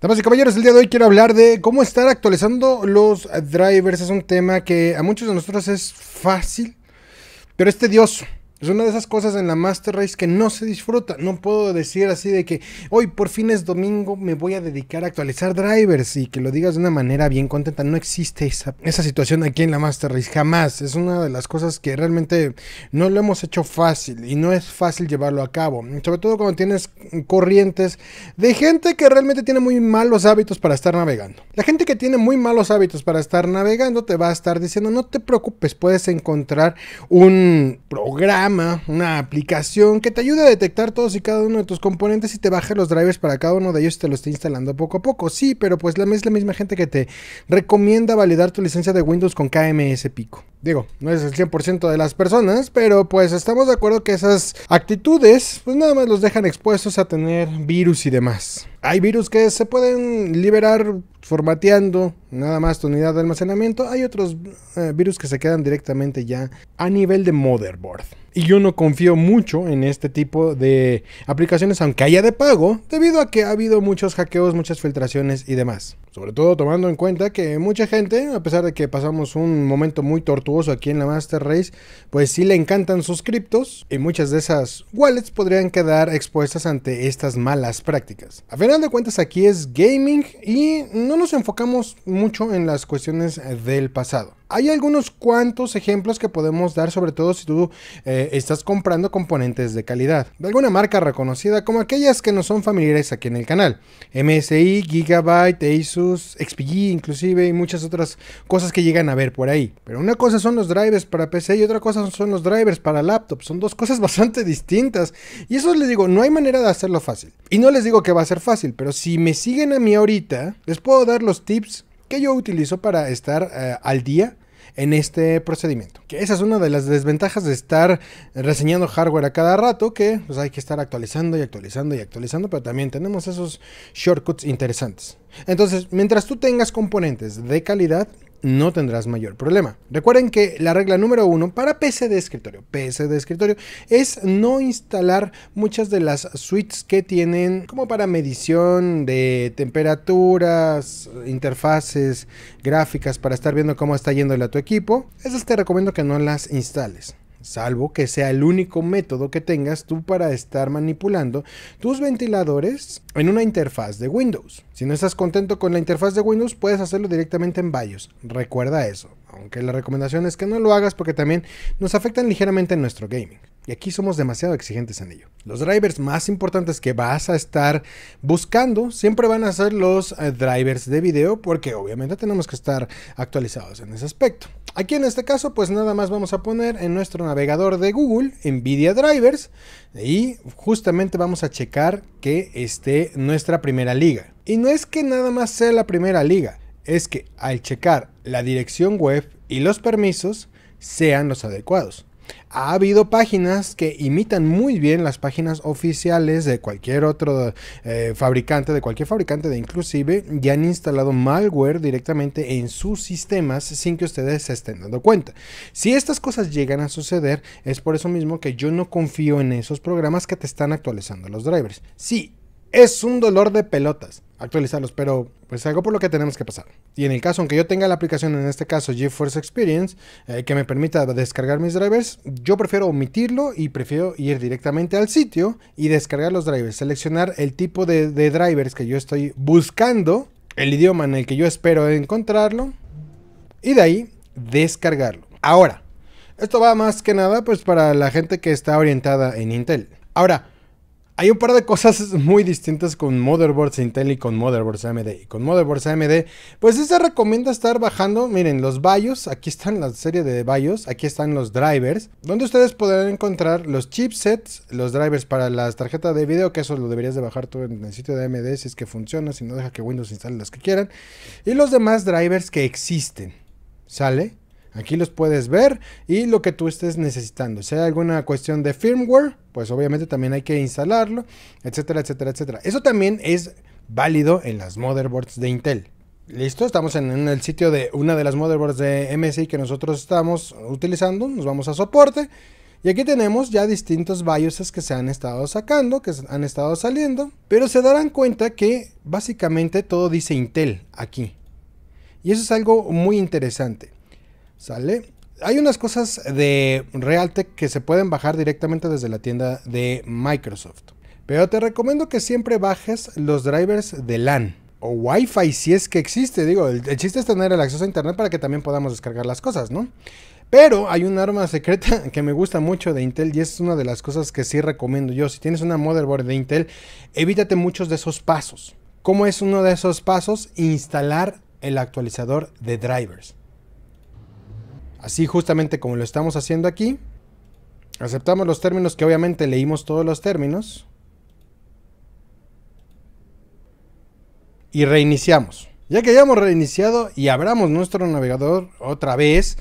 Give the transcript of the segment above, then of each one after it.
Damas y caballeros, el día de hoy quiero hablar de cómo estar actualizando los drivers. Es un tema que a muchos de nosotros es fácil, pero es tedioso. Es una de esas cosas en la Master Race que no se disfruta. No puedo decir así de que hoy por fin es domingo, me voy a dedicar a actualizar drivers y que lo digas de una manera bien contenta. No existe esa, esa situación aquí en la Master Race, jamás. Es una de las cosas que realmente no lo hemos hecho fácil y no es fácil llevarlo a cabo. Sobre todo cuando tienes corrientes de gente que realmente tiene muy malos hábitos para estar navegando. La gente que tiene muy malos hábitos para estar navegando te va a estar diciendo no te preocupes, puedes encontrar un programa una aplicación que te ayude a detectar todos y cada uno de tus componentes y te baje los drivers para cada uno de ellos y te lo está instalando poco a poco. Sí, pero pues es la misma gente que te recomienda validar tu licencia de Windows con KMS Pico. Digo, no es el 100% de las personas, pero pues estamos de acuerdo que esas actitudes pues nada más los dejan expuestos a tener virus y demás. Hay virus que se pueden liberar formateando, nada más tu unidad de almacenamiento. Hay otros eh, virus que se quedan directamente ya a nivel de motherboard. Y yo no confío mucho en este tipo de aplicaciones, aunque haya de pago, debido a que ha habido muchos hackeos, muchas filtraciones y demás. Sobre todo tomando en cuenta que mucha gente, a pesar de que pasamos un momento muy tortuoso aquí en la Master Race, pues sí le encantan sus criptos y muchas de esas wallets podrían quedar expuestas ante estas malas prácticas. A final de cuentas aquí es gaming y no nos enfocamos mucho en las cuestiones eh, del pasado. Hay algunos cuantos ejemplos que podemos dar, sobre todo si tú eh, estás comprando componentes de calidad, de alguna marca reconocida como aquellas que no son familiares aquí en el canal. MSI, Gigabyte, Asus, XPG inclusive y muchas otras cosas que llegan a ver por ahí. Pero una cosa son los drivers para PC y otra cosa son los drivers para laptop. Son dos cosas bastante distintas. Y eso les digo, no hay manera de hacerlo fácil. Y no les digo que va a ser fácil, pero si me siguen a mí ahorita, les puedo dar los tips que yo utilizo para estar eh, al día en este procedimiento. Que esa es una de las desventajas de estar reseñando hardware a cada rato, que pues, hay que estar actualizando y actualizando y actualizando, pero también tenemos esos shortcuts interesantes. Entonces, mientras tú tengas componentes de calidad, no tendrás mayor problema. Recuerden que la regla número uno para PC de escritorio, PC de escritorio, es no instalar muchas de las suites que tienen como para medición de temperaturas, interfaces, gráficas, para estar viendo cómo está yéndole a tu equipo. Esas te recomiendo que no las instales salvo que sea el único método que tengas tú para estar manipulando tus ventiladores en una interfaz de Windows. Si no estás contento con la interfaz de Windows, puedes hacerlo directamente en BIOS. Recuerda eso, aunque la recomendación es que no lo hagas porque también nos afectan ligeramente en nuestro gaming. Y aquí somos demasiado exigentes en ello. Los drivers más importantes que vas a estar buscando siempre van a ser los eh, drivers de video porque obviamente tenemos que estar actualizados en ese aspecto. Aquí en este caso pues nada más vamos a poner en nuestro navegador de Google NVIDIA Drivers y justamente vamos a checar que esté nuestra primera liga. Y no es que nada más sea la primera liga, es que al checar la dirección web y los permisos sean los adecuados. Ha habido páginas que imitan muy bien las páginas oficiales de cualquier otro eh, fabricante, de cualquier fabricante de inclusive, y han instalado malware directamente en sus sistemas sin que ustedes se estén dando cuenta. Si estas cosas llegan a suceder, es por eso mismo que yo no confío en esos programas que te están actualizando los drivers. Sí, es un dolor de pelotas actualizarlos, pero pues algo por lo que tenemos que pasar. Y en el caso, aunque yo tenga la aplicación, en este caso GeForce Experience, eh, que me permita descargar mis drivers, yo prefiero omitirlo y prefiero ir directamente al sitio y descargar los drivers, seleccionar el tipo de, de drivers que yo estoy buscando, el idioma en el que yo espero encontrarlo, y de ahí descargarlo. Ahora, esto va más que nada pues para la gente que está orientada en Intel. Ahora, hay un par de cosas muy distintas con motherboards Intel y con motherboards AMD. Y con motherboards AMD, pues se recomienda estar bajando. Miren, los BIOS, aquí están la serie de BIOS, aquí están los drivers, donde ustedes podrán encontrar los chipsets, los drivers para las tarjetas de video, que eso lo deberías de bajar tú en el sitio de AMD si es que funciona, si no deja que Windows instale las que quieran, y los demás drivers que existen. ¿Sale? Aquí los puedes ver y lo que tú estés necesitando. Si hay alguna cuestión de firmware, pues obviamente también hay que instalarlo, etcétera, etcétera, etcétera. Eso también es válido en las motherboards de Intel. Listo, estamos en, el sitio de una de las motherboards de MSI que nosotros estamos utilizando. Nos vamos a soporte. Y aquí tenemos ya distintos BIOSes que se han estado sacando, que han estado saliendo. Pero se darán cuenta que básicamente todo dice Intel aquí. Y eso es algo muy interesante. ¿Sale? Hay unas cosas de Realtek que se pueden bajar directamente desde la tienda de Microsoft. Pero te recomiendo que siempre bajes los drivers de LAN o Wi-Fi si es que existe. Digo, el, chiste es tener el acceso a Internet para que también podamos descargar las cosas, ¿no? Pero hay un arma secreta que me gusta mucho de Intel y es una de las cosas que sí recomiendo yo. Si tienes una motherboard de Intel, evítate muchos de esos pasos. ¿Cómo es uno de esos pasos? Instalar el actualizador de drivers. Así justamente como lo estamos haciendo aquí. Aceptamos los términos que obviamente leímos todos los términos. Y reiniciamos. Ya que hayamos reiniciado y abramos nuestro navegador otra vez,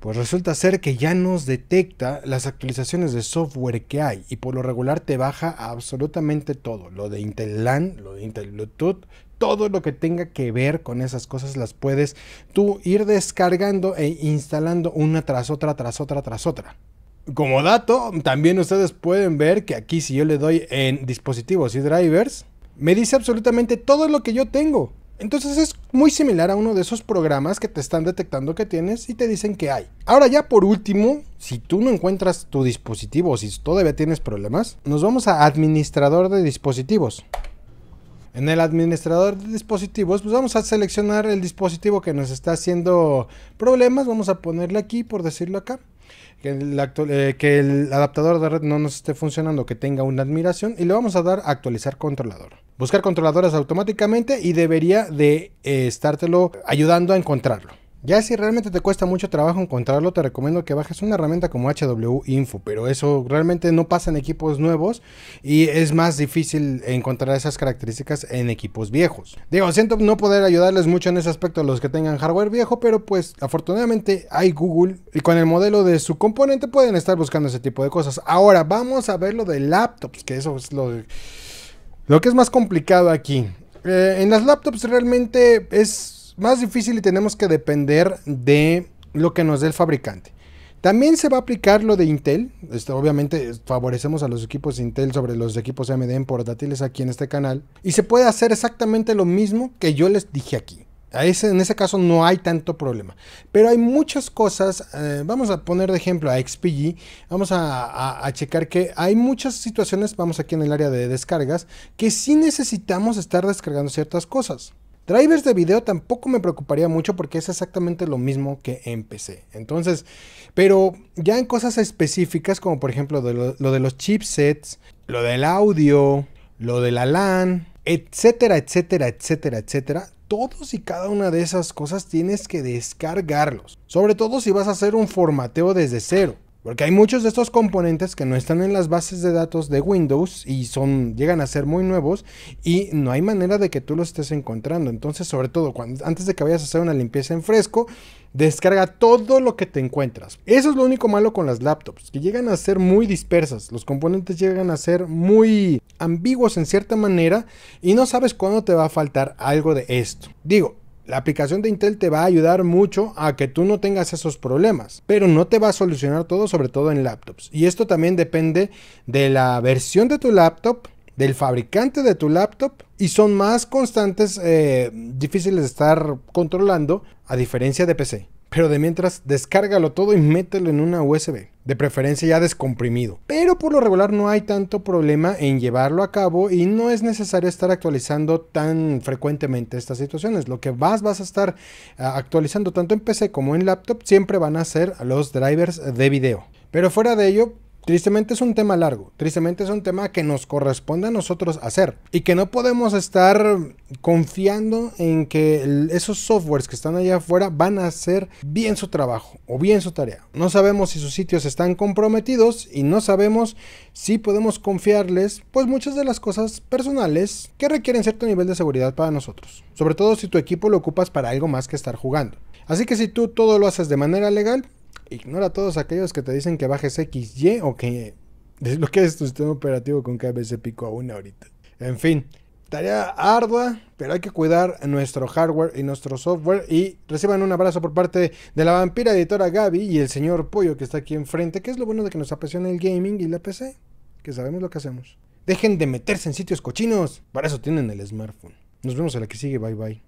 pues resulta ser que ya nos detecta las actualizaciones de software que hay y por lo regular te baja absolutamente todo, lo de Intel LAN, lo de Intel Bluetooth, todo lo que tenga que ver con esas cosas las puedes tú ir descargando e instalando una tras otra, tras otra, tras otra. Como dato, también ustedes pueden ver que aquí si yo le doy en dispositivos y drivers, me dice absolutamente todo lo que yo tengo. Entonces es muy similar a uno de esos programas que te están detectando que tienes y te dicen que hay. Ahora ya por último, si tú no encuentras tu dispositivo o si todavía tienes problemas, nos vamos a administrador de dispositivos. En el administrador de dispositivos, pues vamos a seleccionar el dispositivo que nos está haciendo problemas. Vamos a ponerle aquí, por decirlo acá. Que el, eh, adaptador de red no nos esté funcionando, que tenga una admiración y le vamos a dar actualizar controlador. Buscar controladores automáticamente y debería de estartelo eh, estártelo ayudando a encontrarlo. Ya si realmente te cuesta mucho trabajo encontrarlo, te recomiendo que bajes una herramienta como HW Info, pero eso realmente no pasa en equipos nuevos y es más difícil encontrar esas características en equipos viejos. Digo, siento no poder ayudarles mucho en ese aspecto a los que tengan hardware viejo, pero pues afortunadamente hay Google y con el modelo de su componente pueden estar buscando ese tipo de cosas. Ahora vamos a ver lo de laptops, que eso es lo, lo que es más complicado aquí. Eh, en las laptops realmente es más difícil y tenemos que depender de lo que nos dé el fabricante. También se va a aplicar lo de Intel. Este, obviamente favorecemos a los equipos Intel sobre los equipos AMD en portátiles aquí en este canal. Y se puede hacer exactamente lo mismo que yo les dije aquí. en ese caso no hay tanto problema. Pero hay muchas cosas. Eh, vamos a poner de ejemplo a XPG. Vamos a, a, checar que hay muchas situaciones. Vamos aquí en el área de descargas. Que sí necesitamos estar descargando ciertas cosas. Drivers de video tampoco me preocuparía mucho porque es exactamente lo mismo que empecé. Entonces, pero ya en cosas específicas como por ejemplo lo de los chipsets, lo del audio, lo de la LAN, etcétera, etcétera, etcétera, etcétera, todos y cada una de esas cosas tienes que descargarlos. Sobre todo si vas a hacer un formateo desde cero. Porque hay muchos de estos componentes que no están en las bases de datos de Windows y son, llegan a ser muy nuevos y no hay manera de que tú los estés encontrando. Entonces, sobre todo, antes de que vayas a hacer una limpieza en fresco, descarga todo lo que te encuentras. Eso es lo único malo con las laptops, que llegan a ser muy dispersas, los componentes llegan a ser muy ambiguos en cierta manera y no sabes cuándo te va a faltar algo de esto. Digo, la aplicación de Intel te va a ayudar mucho a que tú no tengas esos problemas, pero no te va a solucionar todo, sobre todo en laptops. Y esto también depende de la versión de tu laptop, del fabricante de tu laptop, y son más constantes, eh, difíciles de estar controlando, a diferencia de PC. Pero de mientras, descárgalo todo y mételo en una USB de preferencia ya descomprimido. Pero por lo regular no hay tanto problema en llevarlo a cabo y no es necesario estar actualizando tan frecuentemente estas situaciones. Lo que más vas a estar ah, actualizando tanto en PC como en laptop siempre van a ser los drivers de video. Pero fuera de ello, Tristemente es un tema largo, tristemente es un tema que nos corresponde a nosotros hacer y que no podemos estar confiando en que esos softwares que están allá afuera van a hacer bien su trabajo o bien su tarea. No sabemos si sus sitios están comprometidos y no sabemos si podemos confiarles pues muchas de las cosas personales que requieren cierto nivel de seguridad para nosotros, sobre todo si tu equipo lo ocupas para algo más que estar jugando. Así que si tú todo lo haces de manera legal, Ignora a todos aquellos que te dicen que bajes XY o que desbloquees tu sistema operativo con KBC Pico a una ahorita. En fin, tarea ardua, pero hay que cuidar nuestro hardware y nuestro software. Y reciban un abrazo por parte de la vampira editora Gaby y el señor Pollo que está aquí enfrente, que es lo bueno de que nos apasiona el gaming y la PC, que sabemos lo que hacemos. Dejen de meterse en sitios cochinos, para eso tienen el smartphone. Nos vemos en la que sigue, bye bye.